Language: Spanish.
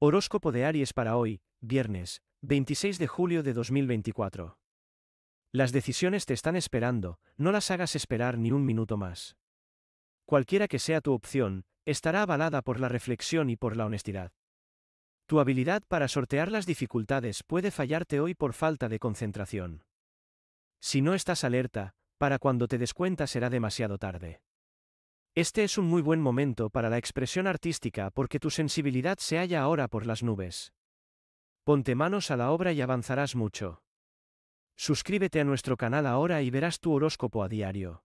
Horóscopo de Aries para hoy, viernes, 26 de julio de 2024. Las decisiones te están esperando, no las hagas esperar ni un minuto más. Cualquiera que sea tu opción, estará avalada por la reflexión y por la honestidad. Tu habilidad para sortear las dificultades puede fallarte hoy por falta de concentración. Si no estás alerta, para cuando te des cuenta será demasiado tarde. Este es un muy buen momento para la expresión artística porque tu sensibilidad se halla ahora por las nubes. Ponte manos a la obra y avanzarás mucho. Suscríbete a nuestro canal ahora y verás tu horóscopo a diario.